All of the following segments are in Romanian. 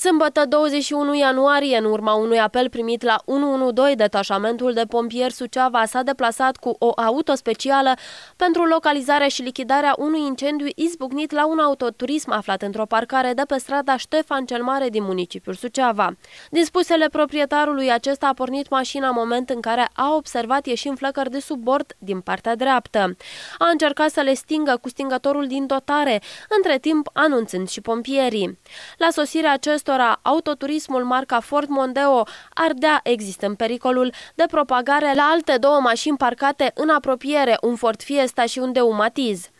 Sâmbătă 21 ianuarie, în urma unui apel primit la 112, detașamentul de pompieri Suceava s-a deplasat cu o auto specială pentru localizarea și lichidarea unui incendiu izbucnit la un autoturism aflat într-o parcare de pe strada Ștefan cel Mare din municipiul Suceava. Din spusele proprietarului, acesta a pornit mașina în moment în care a observat ieșind flăcări de sub bord din partea dreaptă. A încercat să le stingă cu stingătorul din dotare, între timp anunțând și pompierii. La sosirea acest acestora, autoturismul marca Ford Mondeo ardea în pericolul de propagare la alte două mașini parcate în apropiere, un Ford Fiesta și un Deumatiz.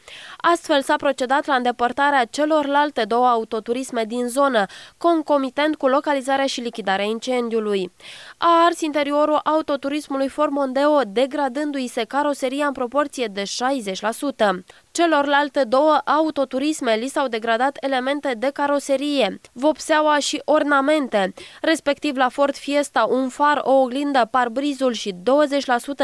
Astfel s-a procedat la îndepărtarea celorlalte două autoturisme din zonă, concomitent cu localizarea și lichidarea incendiului. A ars interiorul autoturismului Ford Mondeo, degradându-i se caroseria în proporție de 60%. Celorlalte două autoturisme li s-au degradat elemente de caroserie, vopseaua și ornamente, respectiv la Ford Fiesta un far, o oglindă, parbrizul și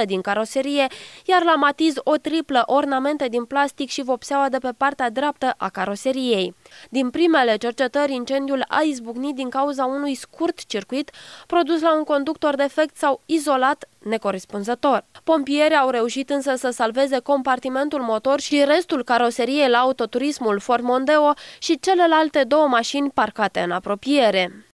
20% din caroserie, iar la Matiz o triplă, ornamente din plastic și vopseaua șopseaua de pe partea dreaptă a caroseriei. Din primele cercetări, incendiul a izbucnit din cauza unui scurt circuit produs la un conductor defect sau izolat necorespunzător. Pompierii au reușit însă să salveze compartimentul motor și restul caroseriei la autoturismul Ford Mondeo și celelalte două mașini parcate în apropiere.